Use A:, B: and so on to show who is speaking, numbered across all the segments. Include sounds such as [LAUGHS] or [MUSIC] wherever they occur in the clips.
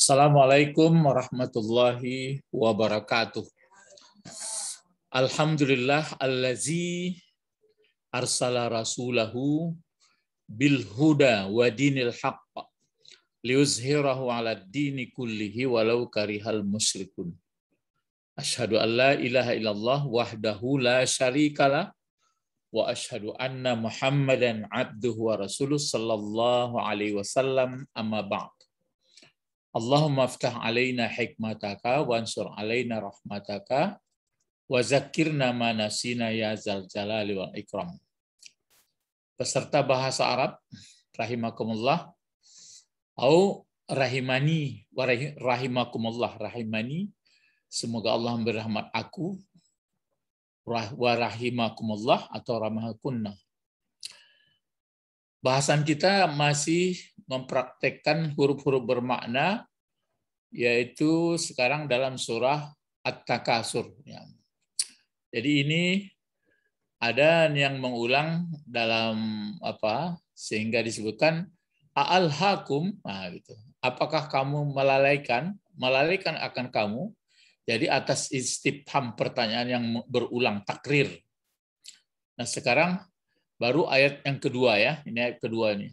A: Assalamualaikum warahmatullahi wabarakatuh. Alhamdulillah allazi arsala rasulahu bil huda wa dinil haqq liuzhirahu ala dini kullihi walau karihal musyrikun. Ashadu an la ilaha illallah wahdahu la syarikala wa ashadu anna muhammadan abduhu wa rasuluh sallallahu alaihi wasallam amma ba'd. Allahumma aftah alaina hikmataka wansur alaina rahmataka wa zakkirna ma nasina ya zal jalali wal ikram. Peserta bahasa Arab rahimakumullah au rahimani wa rahimakumullah rahimani semoga Allah rahmat aku wa rahimakumullah atau ramahakunna bahasan kita masih mempraktekkan huruf-huruf bermakna yaitu sekarang dalam surah At-Takasur. Ya. Jadi ini ada yang mengulang dalam apa sehingga disebutkan al hakum nah gitu. Apakah kamu melalaikan? Melalaikan akan kamu. Jadi atas istifham pertanyaan yang berulang takrir. Nah, sekarang Baru ayat yang kedua ya, ini ayat kedua ini.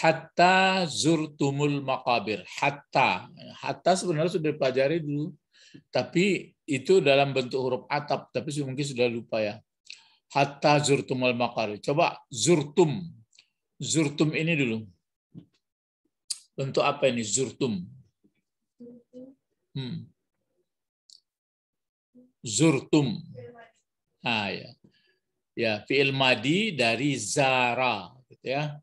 A: Hatta zurtumul makabir. Hatta. Hatta sebenarnya sudah dipelajari dulu. Tapi itu dalam bentuk huruf atap. Tapi mungkin sudah lupa ya. Hatta zurtumul makabir. Coba zurtum. Zurtum ini dulu. Bentuk apa ini? Zurtum. Hmm. Zurtum. Ah ya ya fiil madi dari zara gitu ya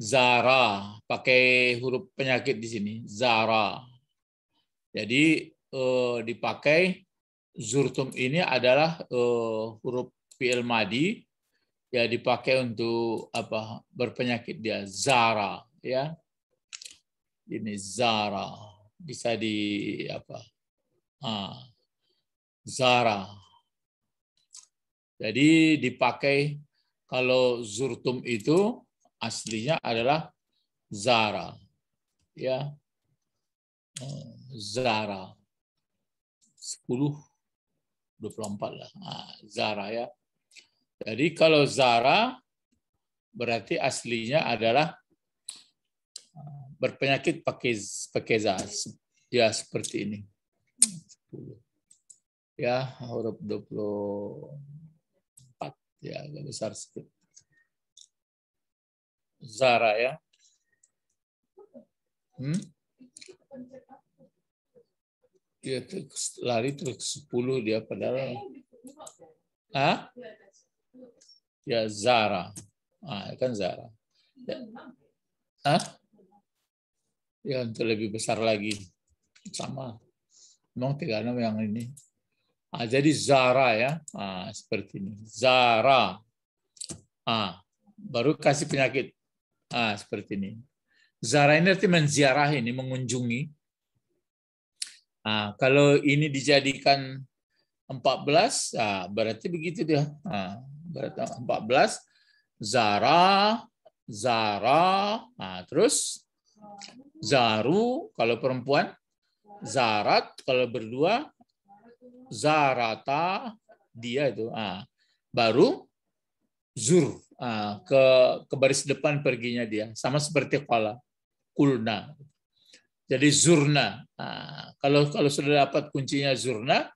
A: zara pakai huruf penyakit di sini zara jadi eh, dipakai zurtum ini adalah eh, huruf fiil madi ya dipakai untuk apa berpenyakit dia zara ya ini zara bisa di apa ah, zara jadi dipakai kalau zurtum itu aslinya adalah zara. Ya. Oh, zara. 10 24 lah. Nah, zara ya. Jadi kalau zara berarti aslinya adalah ah, berpenyakit pakai pakai zara. Ya seperti ini. 10. Ya, huruf 20 Ya, agak besar sedikit. Zara ya. Hmm? Dia lari terus 10 dia padahal. Hah? Ya Zara. Ah, ya kan Zara. Ya. Hah? Ya untuk lebih besar lagi. Sama. Memang 36 yang ini. Ah, jadi Zara ya, ah, seperti ini. Zara. Ah, baru kasih penyakit. Ah, seperti ini. Zara ini arti menziarah ini, mengunjungi. Ah, kalau ini dijadikan 14, ah, berarti begitu dia. Ah, berarti 14, Zara, Zara, ah, terus Zaru kalau perempuan, Zarat kalau berdua, zarata dia itu ah, baru zur ah, ke ke baris depan perginya dia sama seperti kuala kulna jadi zurna ah, kalau kalau sudah dapat kuncinya zurna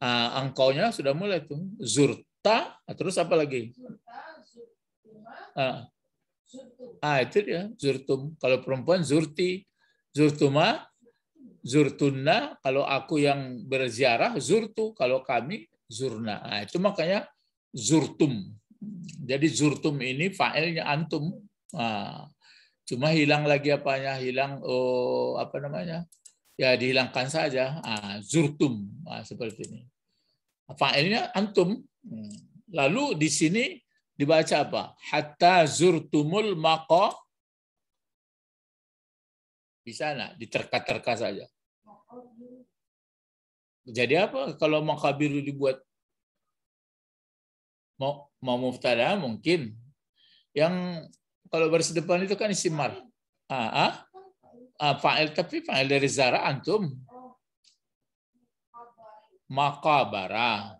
A: ah, angkaunya sudah mulai tuh zurta ah, terus apa lagi ah, ah itu dia zurtum kalau perempuan zurti zurtuma zurtunna kalau aku yang berziarah zurtu kalau kami zurna nah, itu makanya zurtum jadi zurtum ini failnya antum nah, cuma hilang lagi apanya hilang oh, apa namanya ya dihilangkan saja nah, zurtum nah, seperti ini failnya antum hmm. lalu di sini dibaca apa hatta zurtumul maqam di sana, diterka-terka saja. Jadi apa kalau makabiru dibuat mau mau muftada mungkin yang kalau baris depan itu kan istimar. Ah, ah, ah fa'il tapi fa'il dari zara antum. Makabara.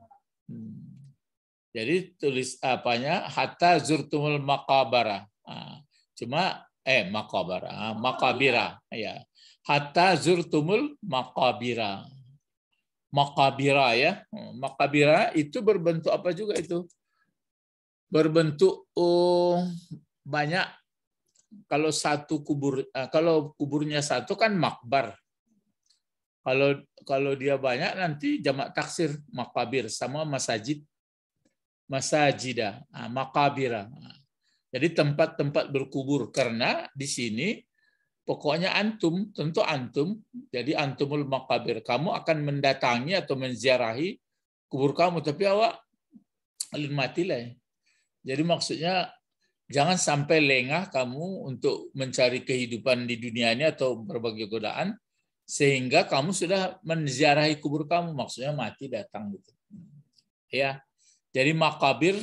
A: Hmm. Jadi tulis apanya hatta zurtumul makabara. Ah, cuma eh makabara makabira ya hatta zurtumul makabira makabira ya makabira itu berbentuk apa juga itu berbentuk oh, banyak kalau satu kubur eh, kalau kuburnya satu kan makbar kalau kalau dia banyak nanti jamak taksir makabir sama masajid masajida ah, makabira jadi tempat-tempat berkubur karena di sini pokoknya antum, tentu antum, jadi antumul makabir. Kamu akan mendatangi atau menziarahi kubur kamu, tapi awak alin lah. Ya. Jadi maksudnya jangan sampai lengah kamu untuk mencari kehidupan di dunia ini atau berbagai godaan sehingga kamu sudah menziarahi kubur kamu maksudnya mati datang gitu. Ya. Jadi makabir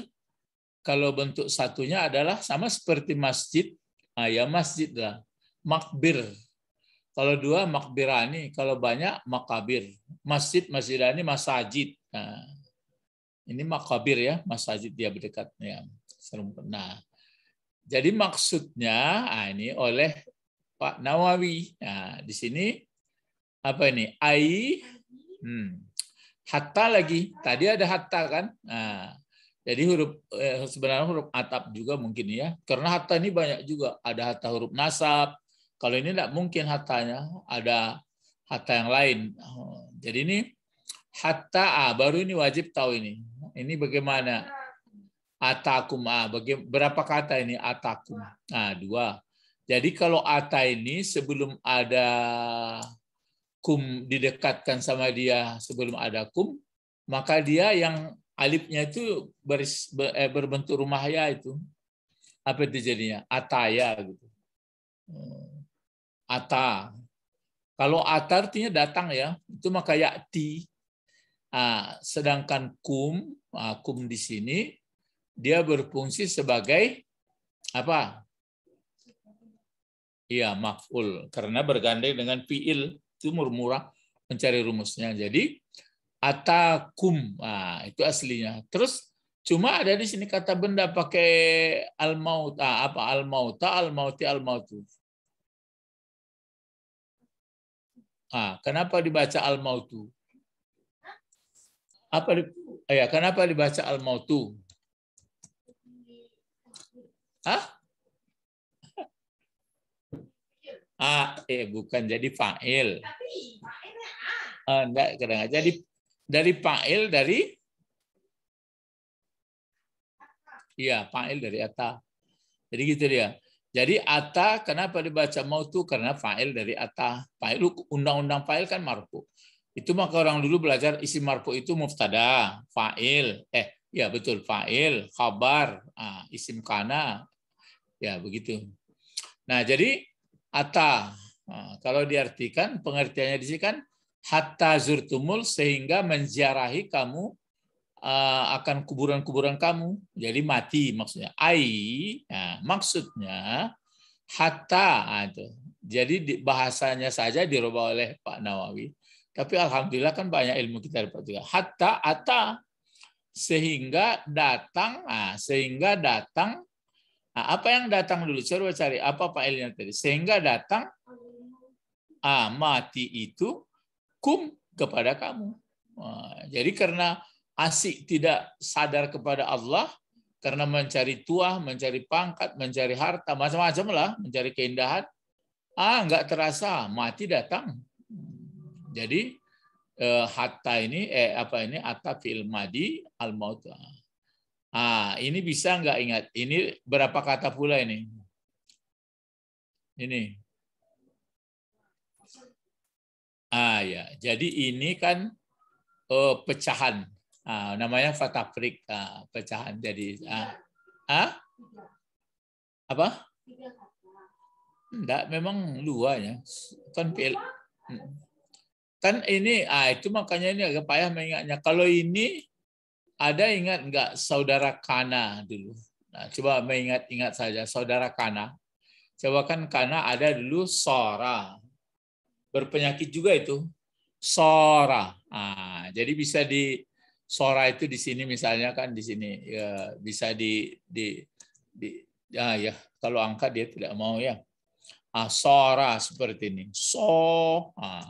A: kalau bentuk satunya adalah sama seperti masjid, nah ya masjid lah. Makbir. Kalau dua makbirani, kalau banyak makabir. Masjid, masjidani, masajid. Nah, ini makabir ya, masajid dia berdekatnya. Nah, jadi maksudnya nah ini oleh Pak Nawawi. Nah, di sini apa ini? Ai hmm, hatta lagi. Tadi ada hatta kan? Nah, jadi huruf eh, sebenarnya huruf atap juga mungkin ya. Karena hatta ini banyak juga. Ada hatta huruf nasab. Kalau ini tidak mungkin hatanya ada hatta yang lain. Oh, jadi ini hatta a baru ini wajib tahu ini. Ini bagaimana? Atakum a. Baga berapa kata ini atakum? Nah, dua. Jadi kalau ata ini sebelum ada kum didekatkan sama dia sebelum ada kum, maka dia yang alifnya itu beris, eh, berbentuk rumah ya itu apa itu jadinya ataya gitu eh, ata kalau ata artinya datang ya itu maka yakti nah, sedangkan kum ah, kum di sini dia berfungsi sebagai apa iya maf'ul karena bergandeng dengan fiil itu murmurah mencari rumusnya jadi atakum. Ah, itu aslinya. Terus cuma ada di sini kata benda pakai al maut ah, apa al mauta al mauti al mautu. Ah, kenapa dibaca al mautu? Apa di, ya, kenapa dibaca al mautu? Hah? Ah, eh bukan jadi fa'il. Tapi, failnya ah, enggak, kadang jadi dari Pail dari Iya, fa'il dari ata. Jadi gitu dia. Jadi ata kenapa dibaca mau tuh Karena fa'il dari ata. Fa'il undang-undang fa'il kan marfu. Itu maka orang dulu belajar isi marfu itu muftada, fa'il. Eh, ya betul fa'il, khabar, ah, isim kana. Ya, begitu. Nah, jadi ata nah, kalau diartikan pengertiannya di sini kan hatta zurtumul sehingga menziarahi kamu eh, akan kuburan-kuburan kamu. Jadi mati maksudnya. Ai, ya, maksudnya hatta ah, itu. Jadi bahasanya saja dirubah oleh Pak Nawawi. Tapi alhamdulillah kan banyak ilmu kita dapat juga. Hatta ata sehingga datang ah sehingga datang ah, apa yang datang dulu coba cari apa Pak failnya tadi sehingga datang ah mati itu hukum kepada kamu. jadi karena asik tidak sadar kepada Allah, karena mencari tuah, mencari pangkat, mencari harta, macam-macam lah, mencari keindahan, ah nggak terasa mati datang. Jadi eh, hatta ini eh apa ini atta fil madi al maut. Ah ini bisa nggak ingat? Ini berapa kata pula ini? Ini Ah ya, jadi ini kan oh, pecahan. Ah, namanya fatafrik ah, pecahan. Jadi ah, ah? apa? Tidak, memang dua ya. Kan PL. Hmm. Kan ini, ah itu makanya ini agak payah mengingatnya. Kalau ini ada ingat enggak saudara Kana dulu? Nah, coba mengingat-ingat saja saudara Kana. Coba kan Kana ada dulu Sora berpenyakit juga itu sora. Nah, jadi bisa di sora itu di sini misalnya kan di sini ya, bisa di di di ya, ya kalau angka dia tidak mau ya. Ah, sora seperti ini. So. Ah.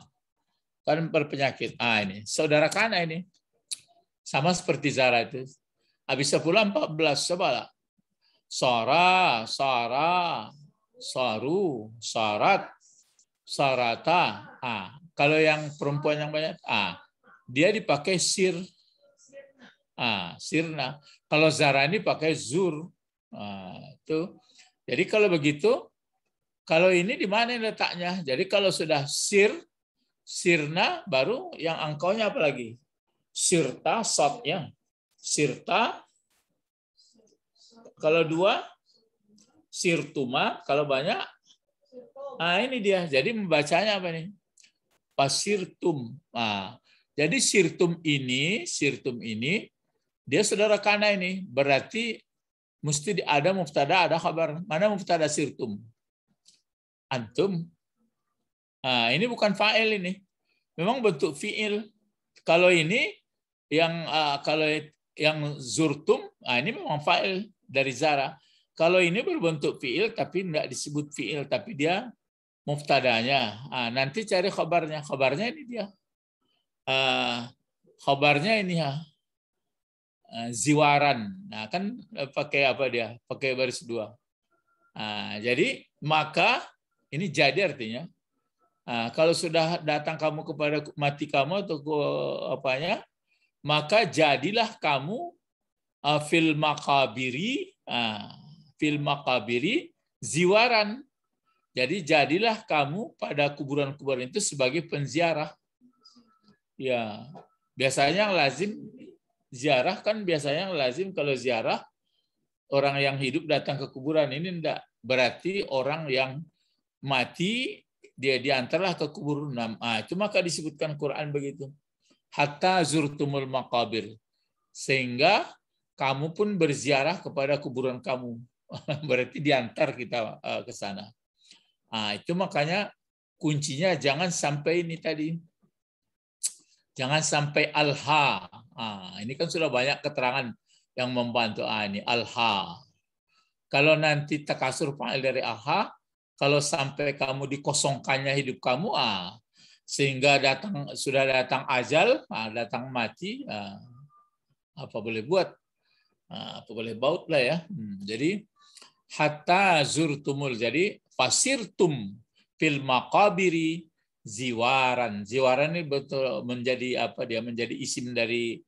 A: Kan berpenyakit. Ah ini saudara kana ini. Sama seperti Zara itu. Habis 10 14 coba lah. Sora, sora, Saru, Sarat, sarata a. Kalau yang perempuan yang banyak a, dia dipakai sir a, sirna. Kalau zara ini pakai zur. itu. Jadi kalau begitu kalau ini di mana letaknya? Jadi kalau sudah sir, sirna, baru yang angkaunya apa lagi? Sirta, sotnya. Sirta, kalau dua, sirtuma, kalau banyak, Nah, ini dia. Jadi membacanya apa nih? Pasirtum. Nah, jadi sirtum ini, sirtum ini, dia saudara kana ini. Berarti mesti ada muftada, ada kabar. Mana muftada sirtum? Antum. Nah, ini bukan fa'il ini. Memang bentuk fi'il. Kalau ini, yang uh, kalau yang zurtum, nah ini memang fa'il dari zara. Kalau ini berbentuk fi'il, tapi tidak disebut fi'il, tapi dia muftadanya. Ah, nanti cari khabarnya. Khabarnya ini dia. Ah, khabarnya ini ya. Ah, ziwaran. Nah, kan eh, pakai apa dia? Pakai baris dua. Ah, jadi maka ini jadi artinya. Ah, kalau sudah datang kamu kepada mati kamu atau ke apanya, maka jadilah kamu uh, fil makabiri fil makabiri ziwaran jadi jadilah kamu pada kuburan-kuburan itu sebagai penziarah. Ya, biasanya yang lazim ziarah kan biasanya yang lazim kalau ziarah orang yang hidup datang ke kuburan ini tidak berarti orang yang mati dia diantarlah ke kubur enam. Ah, itu maka disebutkan Quran begitu. Hatta zurtumul makabir. Sehingga kamu pun berziarah kepada kuburan kamu. [LAUGHS] Berarti diantar kita eh, ke sana. Nah, itu makanya kuncinya jangan sampai ini tadi. Jangan sampai alha. Nah, ini kan sudah banyak keterangan yang membantu ah, ini alha. Kalau nanti takasur fa'il dari alha, kalau sampai kamu dikosongkannya hidup kamu, ah, sehingga datang sudah datang ajal, ah, datang mati, ah, apa boleh buat? Ah, apa boleh baut lah ya. Hmm, jadi hatta zurtumul. Jadi pasirtum fil maqabiri ziwaran. Ziwaran ini betul menjadi apa dia menjadi isim dari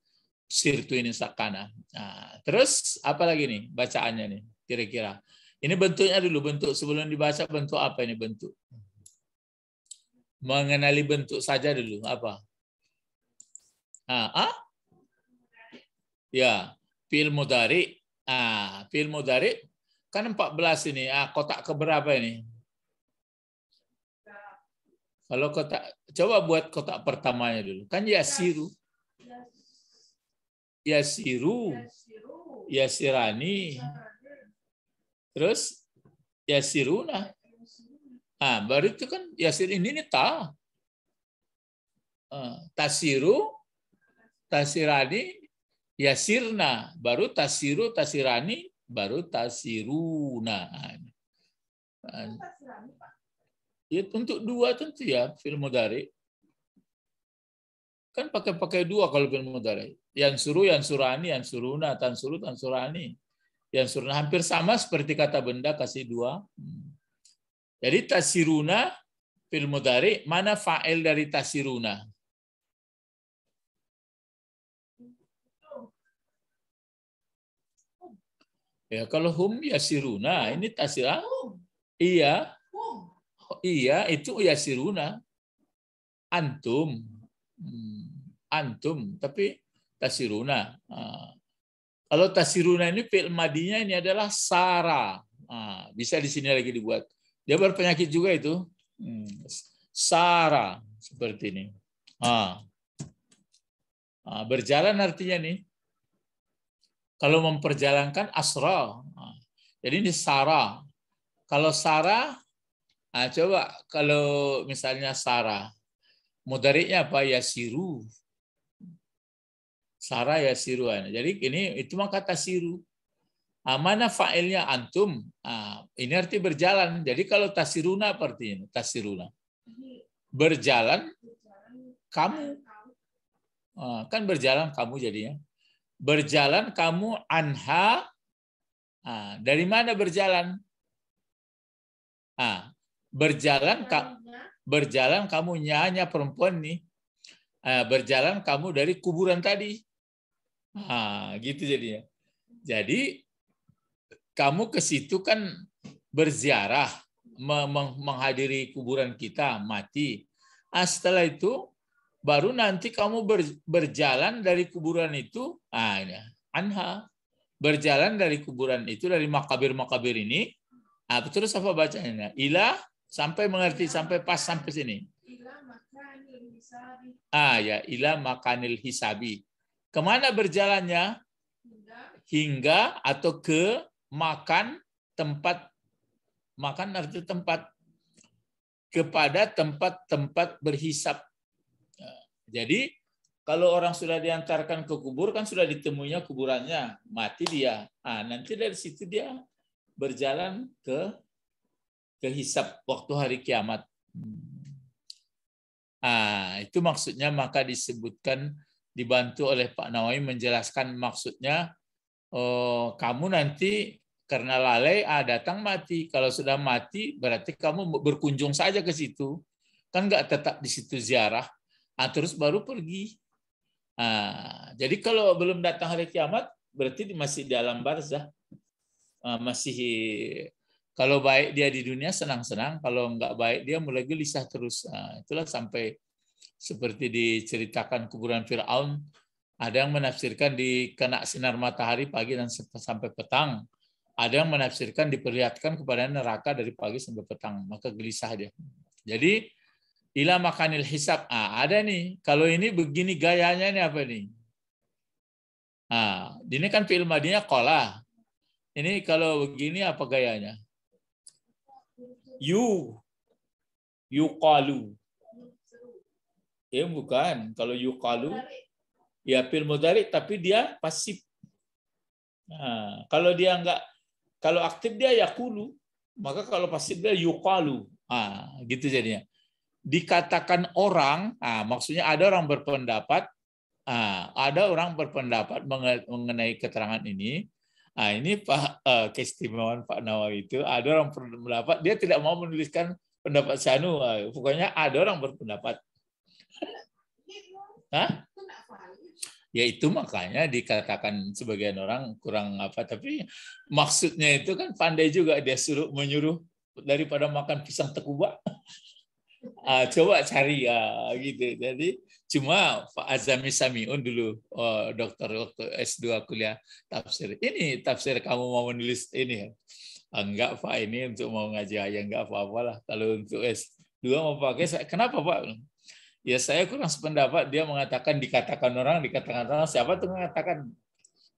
A: sirtu ini sakana. Nah, terus apa lagi nih bacaannya nih kira-kira. Ini bentuknya dulu bentuk sebelum dibaca bentuk apa ini bentuk? Mengenali bentuk saja dulu apa? Ah, ah? Ya, fil mudari. Ah, fil mudari Kan 14 ini, ah, kotak keberapa ini? Kalau kotak, coba buat kotak pertamanya dulu. Kan yasiru. Yasiru. Yasirani. Terus yasiruna. Ah, baru itu kan yasir ini nih ta. Ah, tasiru, tasirani, yasirna. Baru tasiru, tasirani, baru tasiruna. Ya untuk dua tentu ya film mudari. Kan pakai-pakai dua kalau film mudari. Yang suruh, yang surani, yang suruna, tan suruh, tan surani. Yang suruna hampir sama seperti kata benda kasih dua. Hmm. Jadi tasiruna film mudari, mana fa'il dari tasiruna? Ya, kalau hum ya siruna ini tasirah. Iya. Iya itu ya siruna Antum. Hmm, antum tapi tasiruna. Ah. Kalau tasiruna ini fi'il madinya ini adalah sara. Ah, bisa di sini lagi dibuat. Dia berpenyakit juga itu. Hmm, sara seperti ini. Ah. berjalan artinya nih kalau memperjalankan asra. Ah, jadi ini sara. Kalau sara, nah coba kalau misalnya sara, mudariknya apa? Ya siru. Sara ya siruan. Jadi ini itu mah kata siru. Ah, mana fa'ilnya antum? Nah, ini arti berjalan. Jadi kalau tasiruna seperti ini, tasiruna. Berjalan kamu. Ah, kan berjalan kamu jadinya berjalan kamu anha nah, dari mana berjalan ah, berjalan ka, berjalan kamu nyanya perempuan nih ah, berjalan kamu dari kuburan tadi ah, gitu jadinya jadi kamu ke situ kan berziarah menghadiri kuburan kita mati nah, setelah itu baru nanti kamu berjalan dari kuburan itu ah anha berjalan dari kuburan itu dari makabir makabir ini ah terus apa bacanya Ilah sampai mengerti sampai pas sampai sini ah ya ilah makanil hisabi kemana berjalannya hingga atau ke makan tempat makan arti tempat kepada tempat-tempat berhisap jadi kalau orang sudah diantarkan ke kubur kan sudah ditemuinya kuburannya, mati dia. Ah, nanti dari situ dia berjalan ke ke hisap waktu hari kiamat. Ah, itu maksudnya maka disebutkan dibantu oleh Pak Nawawi menjelaskan maksudnya oh, kamu nanti karena lalai ah datang mati. Kalau sudah mati berarti kamu berkunjung saja ke situ. Kan nggak tetap di situ ziarah ah, terus baru pergi. Ah, jadi kalau belum datang hari kiamat, berarti masih di alam barzah. Ah, masih kalau baik dia di dunia senang-senang, kalau nggak baik dia mulai gelisah terus. Ah, itulah sampai seperti diceritakan kuburan Fir'aun, ada yang menafsirkan kena sinar matahari pagi dan sampai petang. Ada yang menafsirkan diperlihatkan kepada neraka dari pagi sampai petang, maka gelisah dia. Jadi ila makanil hisab. Ah, ada nih. Kalau ini begini gayanya ini apa nih? Ah, ini kan fi'il madinya kola. Ini kalau begini apa gayanya? You. You kalu. Ya eh, bukan. Kalau you kalu, ya fi'il mudari tapi dia pasif. Nah, kalau dia enggak kalau aktif dia ya kulu maka kalau pasif dia yukalu. Ah, gitu jadinya dikatakan orang, ah, maksudnya ada orang berpendapat, nah, ada orang berpendapat mengenai keterangan ini. Ah, ini Pak eh, keistimewaan Pak Nawawi itu ada orang berpendapat, dia tidak mau menuliskan pendapat Sanu, ah, pokoknya ada orang berpendapat. Hah? Ya itu makanya dikatakan sebagian orang kurang apa, tapi maksudnya itu kan pandai juga dia suruh menyuruh daripada makan pisang tekuba uh, coba cari ya gitu. Jadi cuma Pak Azami Samiun dulu uh, dokter waktu S2 kuliah tafsir. Ini tafsir kamu mau menulis ini ya. Ah, enggak Pak, ini untuk mau ngaji aja enggak apa-apalah. Kalau untuk S2 mau pakai saya kenapa Pak? Ya saya kurang sependapat dia mengatakan dikatakan orang dikatakan orang siapa tuh mengatakan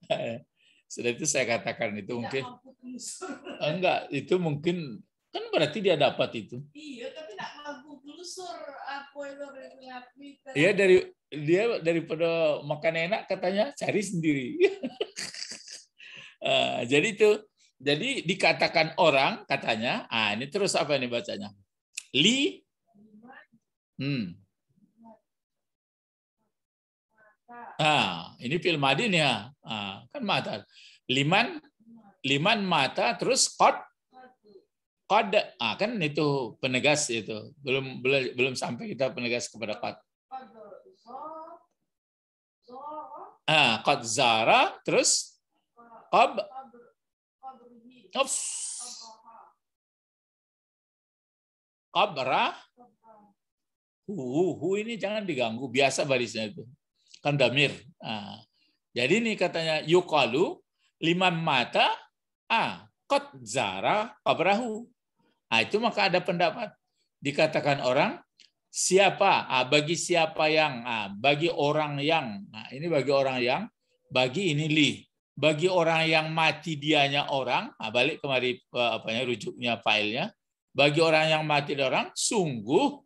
A: [LAUGHS] sudah itu saya katakan itu mungkin enggak itu mungkin kan berarti dia dapat itu iya aku gelusur aku itu berpindah-pindah. Iya dari dia daripada makan enak katanya cari sendiri. uh, [LAUGHS] jadi itu jadi dikatakan orang katanya, ah ini terus apa ini bacanya? Li Hmm. Ah, ini film madin ya. Ah, kan mata. Liman liman mata terus kot Qad ah, kan itu penegas itu. Belum belum sampai kita penegas kepada qad. Ah, qad zara terus qab Ups. Qabra hu, hu ini jangan diganggu biasa barisnya itu kan damir ah. jadi ini katanya yukalu liman mata ah, kot zara kabrahu Nah, itu maka ada pendapat dikatakan orang siapa nah, bagi siapa yang nah, bagi orang yang nah, ini bagi orang yang bagi ini li bagi orang yang mati dianya orang nah, balik kemari eh, apanya rujuknya filenya bagi orang yang mati di orang sungguh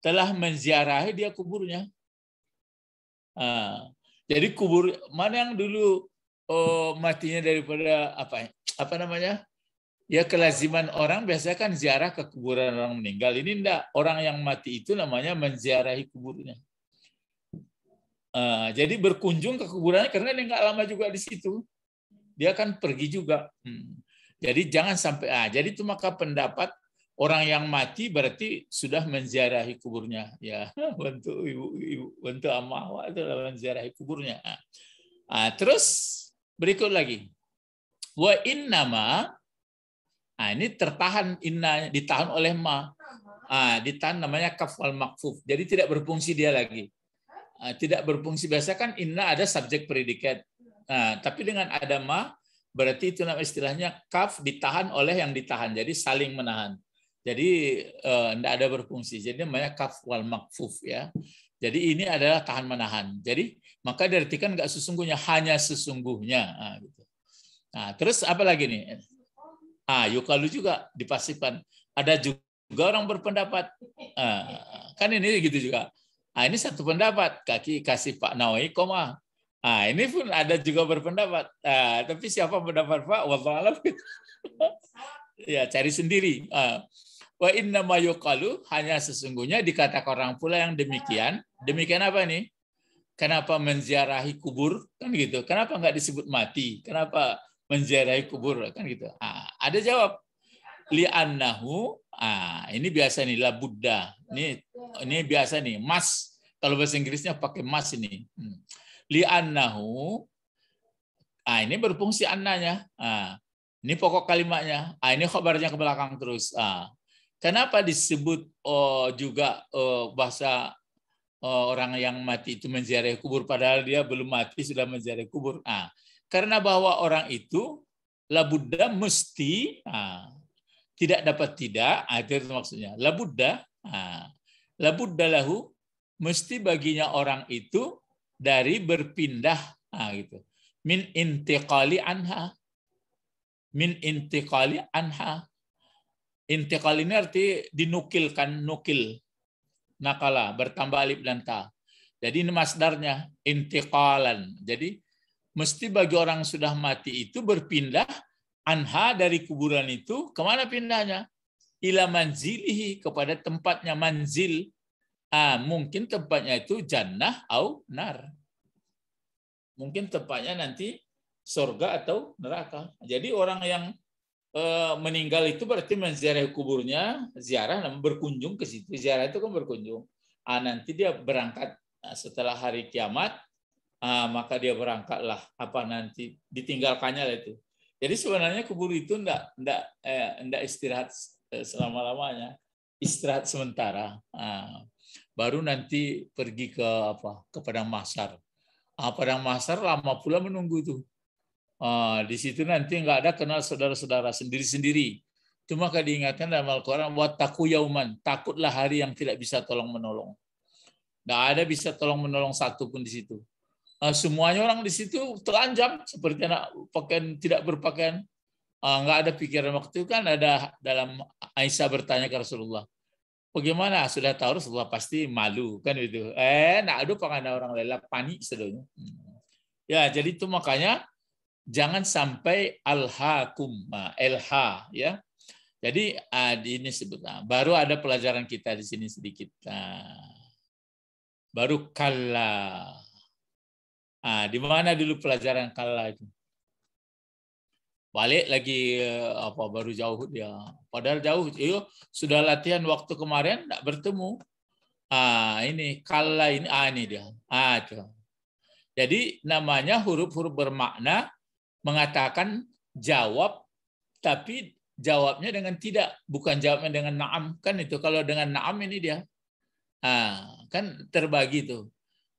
A: telah menziarahi dia kuburnya nah, jadi kubur mana yang dulu oh, matinya daripada apa apa namanya ya kelaziman orang biasanya kan ziarah ke kuburan orang meninggal. Ini enggak. Orang yang mati itu namanya menziarahi kuburnya. Ah, jadi berkunjung ke kuburannya karena dia enggak lama juga di situ. Dia akan pergi juga. Hmm. Jadi jangan sampai. Ah, jadi itu maka pendapat orang yang mati berarti sudah menziarahi kuburnya. Ya, untuk [LAUGHS] ibu, ibu untuk amawa itu menziarahi kuburnya. Ah, terus berikut lagi. Wa in nama Nah, ini tertahan inna ditahan oleh ma. Ah, ditahan namanya kafwal makfuf. Jadi tidak berfungsi dia lagi. Nah, tidak berfungsi biasa kan inna ada subjek predikat. Nah, tapi dengan ada ma berarti itu namanya istilahnya kaf ditahan oleh yang ditahan. Jadi saling menahan. Jadi tidak eh, ada berfungsi. Jadi namanya kaf wal makfuf ya. Jadi ini adalah tahan menahan. Jadi maka diartikan nggak sesungguhnya hanya sesungguhnya. Nah, gitu. nah terus apa lagi nih? Ah, kalu juga dipastikan. Ada juga orang berpendapat. Ah, kan ini gitu juga. Ah, ini satu pendapat. Kaki kasih Pak Nawawi koma. Ah, ini pun ada juga berpendapat. Ah, tapi siapa pendapat Pak? Wallah [LAUGHS] ya, cari sendiri. Ah. Wa inna ma mayukalu hanya sesungguhnya dikatakan orang pula yang demikian. Demikian apa nih? Kenapa menziarahi kubur kan gitu? Kenapa nggak disebut mati? Kenapa menziarahi kubur kan gitu. Ah, ada jawab lianahu ah ini biasa nih la Buddha. Ini ini biasa nih mas kalau bahasa Inggrisnya pakai mas ini. Hmm. annahu ah ini berfungsi annanya. Ah, ini pokok kalimatnya. Ah ini khabarnya ke belakang terus. Ah, kenapa disebut oh, juga oh, bahasa oh, orang yang mati itu menziarahi kubur padahal dia belum mati sudah menziarahi kubur? Ah, karena bahwa orang itu labudah mesti nah, tidak dapat tidak, itu maksudnya. labudah nah, lahu mesti baginya orang itu dari berpindah nah, gitu. Min intiqali anha. Min intiqali anha. Intiqal ini arti dinukilkan nukil. Nakala bertambah alif dan ta. Jadi ini masdarnya intiqalan. Jadi mesti bagi orang yang sudah mati itu berpindah anha dari kuburan itu kemana pindahnya? Ila manzilihi kepada tempatnya manzil. Ah, mungkin tempatnya itu jannah au nar. Mungkin tempatnya nanti surga atau neraka. Jadi orang yang eh, meninggal itu berarti menziarahi kuburnya, ziarah berkunjung ke situ. Ziarah itu kan berkunjung. Ah, nanti dia berangkat ah, setelah hari kiamat ah, maka dia berangkatlah apa nanti ditinggalkannya lah itu. Jadi sebenarnya kubur itu enggak enggak eh, enggak istirahat eh, selama-lamanya, istirahat sementara. Ah, baru nanti pergi ke apa? ke padang masar. Ah, padang masar lama pula menunggu itu. Ah, di situ nanti enggak ada kenal saudara-saudara sendiri-sendiri. Cuma kau diingatkan dalam Al-Quran, buat wataku yauman, takutlah hari yang tidak bisa tolong menolong. Enggak ada bisa tolong menolong satu pun di situ. Eh, semuanya orang di situ terancam seperti anak pakaian tidak berpakaian eh, nggak ada pikiran waktu kan ada dalam Aisyah bertanya ke Rasulullah bagaimana sudah tahu Rasulullah pasti malu kan itu eh nak aduh pengen orang lelah panik sedunia hmm. ya jadi itu makanya jangan sampai kum lh ya jadi ah, ini sebutlah baru ada pelajaran kita di sini sedikit ah. baru kalah Nah, di mana dulu pelajaran kala itu? Balik lagi eh, apa baru jauh dia. Padahal jauh, Yo, sudah latihan waktu kemarin tidak bertemu. Ah ini kala ini ah ini dia. Ah itu. Jadi namanya huruf-huruf bermakna mengatakan jawab tapi jawabnya dengan tidak bukan jawabnya dengan naam kan itu kalau dengan naam ini dia ah, kan terbagi tuh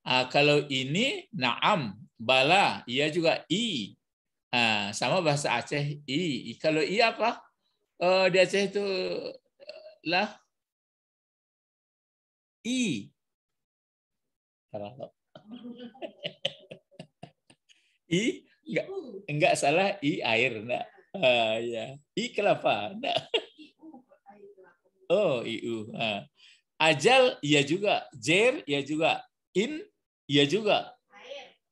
A: Uh, kalau ini naam, bala, ia juga i. Uh, sama bahasa Aceh i. Kalau i apa? Uh, di Aceh itu lah i. [LAUGHS] I enggak enggak salah i air enggak. Uh, ah, ya. I kelapa enggak. Oh, iu. Uh. Ajal ya juga, jer ya juga, in Iya juga.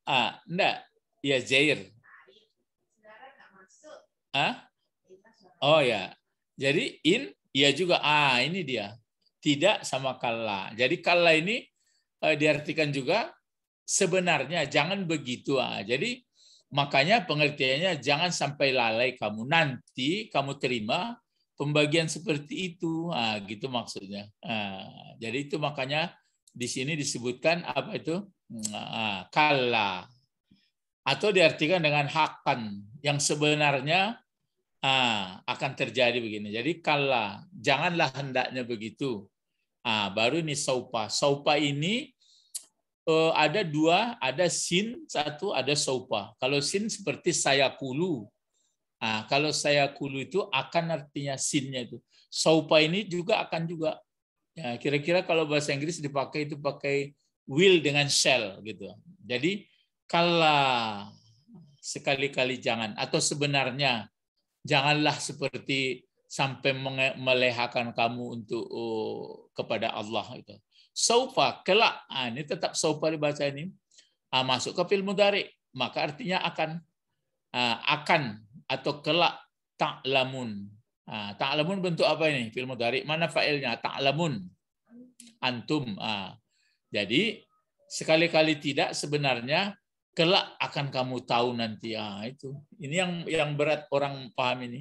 A: Ah, enggak. Iya Zair. Ah? Oh ya. Jadi in iya juga. Ah, ini dia. Tidak sama kalla. Jadi kalla ini eh, diartikan juga sebenarnya jangan begitu ah. Jadi makanya pengertiannya jangan sampai lalai kamu nanti kamu terima pembagian seperti itu. Ah, gitu maksudnya. Ah, jadi itu makanya di sini disebutkan apa itu? Nah, kala atau diartikan dengan hakan yang sebenarnya ah, akan terjadi begini. Jadi kala janganlah hendaknya begitu. Ah, baru ini saupa. Saupa ini eh, ada dua, ada sin satu, ada saupa. Kalau sin seperti saya kulu. Ah, kalau saya kulu itu akan artinya sinnya itu. Saupa ini juga akan juga. Ya, kira-kira kalau bahasa Inggris dipakai itu pakai will dengan shall gitu. Jadi kala sekali-kali jangan atau sebenarnya janganlah seperti sampai melehakan kamu untuk oh, kepada Allah itu. Sofa kelak nah, ini tetap sofa dibaca ini ah, masuk ke film mudari maka artinya akan uh, akan atau kelak tak lamun ah, tak lamun bentuk apa ini? film mudari mana fa'ilnya? tak lamun Antum jadi sekali-kali tidak sebenarnya kelak akan kamu tahu nanti ah itu. Ini yang yang berat orang paham ini.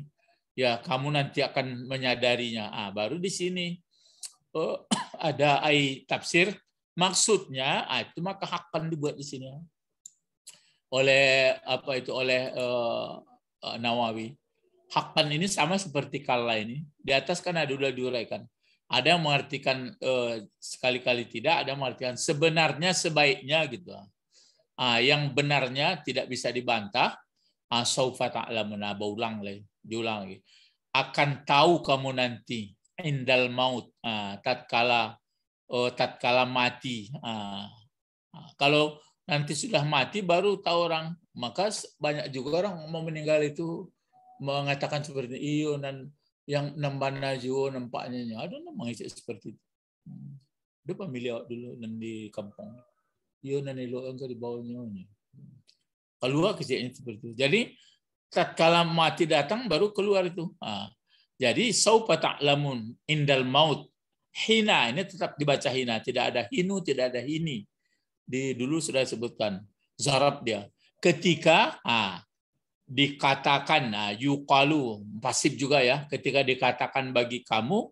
A: Ya kamu nanti akan menyadarinya. Ah baru di sini oh, [CLEARS THROAT] ada ai tafsir maksudnya ah, itu maka hakkan dibuat di sini oleh apa itu oleh uh, Nawawi. Hakkan ini sama seperti kala ini. Di atas kan ada dua-dua diuraikan ada yang mengartikan uh, sekali-kali tidak, ada yang mengartikan sebenarnya sebaiknya gitu. Uh, yang benarnya tidak bisa dibantah. Ah, saufa ta'lamuna baulang lagi, diulang lagi. Akan tahu kamu nanti indal maut uh, tatkala uh, tatkala mati. Uh, kalau nanti sudah mati baru tahu orang, maka banyak juga orang mau meninggal itu mengatakan seperti itu dan yang nambah najo nampaknya ada nama ngecek seperti itu. Hmm. Dia pemilih dulu dan di kampung. Yo nan lo yang di bawahnya. Keluar kejadian seperti itu. Jadi tatkala mati datang baru keluar itu. Ha. jadi saupa ta'lamun indal maut. Hina ini tetap dibaca hina, tidak ada hinu, tidak ada ini. Di dulu sudah sebutkan zarab dia. Ketika ah, dikatakan nah, yuqalu pasif juga ya ketika dikatakan bagi kamu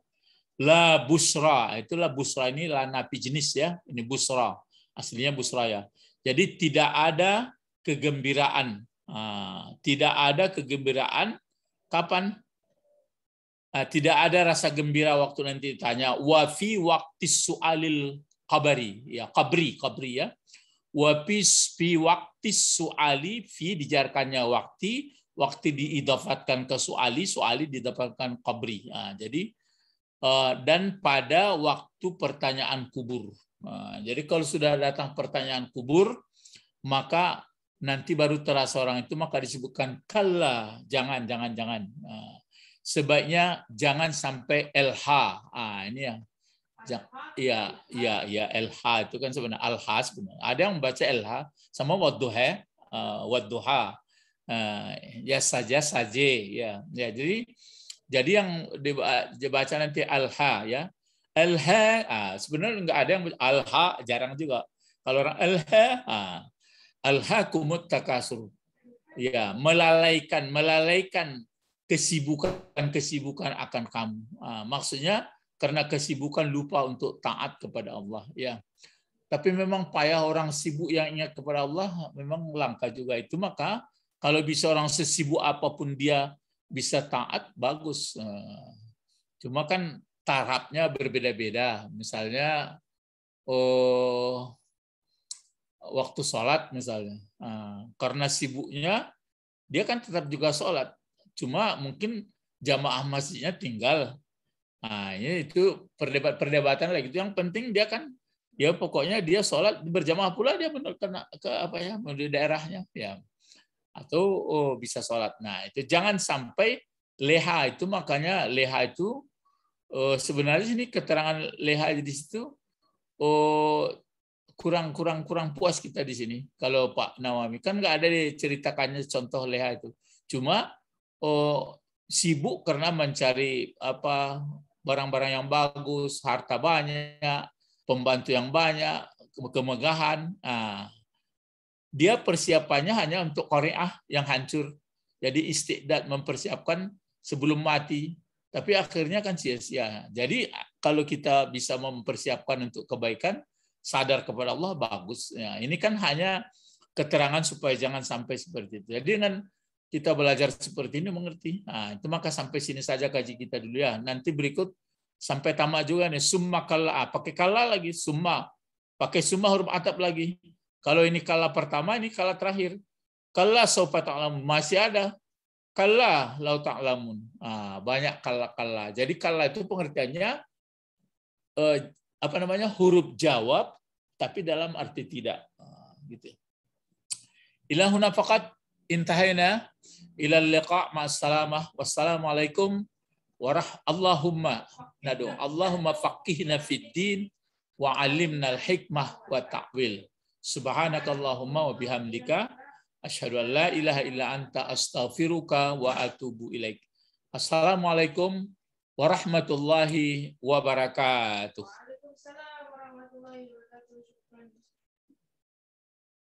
A: la busra itulah busra ini la napi jenis ya ini busra aslinya busra ya jadi tidak ada kegembiraan ah, tidak ada kegembiraan kapan ah, tidak ada rasa gembira waktu nanti ditanya wa waktu waqti su'alil kabari ya kabri kabri ya Wapis bi waktu suali fi dijarkannya waktu waktu diidafatkan ke suali, suali didapatkan kubri Nah, jadi eh, dan pada waktu pertanyaan kubur. Nah, jadi kalau sudah datang pertanyaan kubur, maka nanti baru terasa orang itu maka disebutkan kalah. jangan jangan jangan. Nah, sebaiknya jangan sampai LH. Ah, ini yang Ya, ya, ya. LH itu kan sebenarnya alha sebenarnya. Ada yang membaca LH sama wadduha, uh, eh, wadduha. Uh, eh, ya saja saja ya. Ya jadi jadi yang dibaca nanti alha ya. Alha sebenarnya enggak ada yang alha jarang juga. Kalau orang alha ah, alha kumut takasur. Ya, melalaikan, melalaikan kesibukan-kesibukan akan kamu. Ah, maksudnya karena kesibukan lupa untuk taat kepada Allah ya. Tapi memang payah orang sibuk yang ingat kepada Allah memang langka juga itu. Maka kalau bisa orang sesibuk apapun dia bisa taat bagus. Eh, cuma kan tarafnya berbeda-beda. Misalnya oh waktu sholat misalnya. Eh, karena sibuknya dia kan tetap juga sholat. Cuma mungkin jamaah masjidnya tinggal Nah, ini itu perdebat perdebatan lagi. Itu yang penting dia kan ya pokoknya dia sholat berjamaah pula dia kena ke apa ya menuju daerahnya ya atau oh, bisa sholat. Nah itu jangan sampai leha itu makanya leha itu oh, sebenarnya sini keterangan leha di situ oh, kurang kurang kurang puas kita di sini kalau Pak Nawami kan nggak ada diceritakannya contoh leha itu cuma oh, sibuk karena mencari apa barang-barang yang bagus, harta banyak, pembantu yang banyak, kemegahan. Nah, dia persiapannya hanya untuk Korea yang hancur. Jadi istiqdat mempersiapkan sebelum mati. Tapi akhirnya kan sia-sia. Jadi kalau kita bisa mempersiapkan untuk kebaikan, sadar kepada Allah bagus. Ya, ini kan hanya keterangan supaya jangan sampai seperti itu. Jadi dengan kita belajar seperti ini mengerti. Nah, itu maka sampai sini saja kaji kita dulu ya. Nanti berikut sampai tamat juga nih summa kala pakai kala lagi summa pakai summa huruf atap lagi. Kalau ini kala pertama ini kala terakhir. Kala sofa ta'lamun masih ada. Kala lau ta'lamun. Ah, banyak kala-kala. Jadi kala itu pengertiannya eh, apa namanya huruf jawab tapi dalam arti tidak. Ah, gitu. Ya. Ilahuna fakat Intahina ilal liqa ma'assalamah. Wassalamualaikum warah Allahumma nadu Allahumma faqihna fid din wa alimna al hikmah wa ta'wil subhanakallahumma wa bihamdika asyhadu an la ilaha illa anta astaghfiruka wa atubu ilaik assalamualaikum warahmatullahi wabarakatuh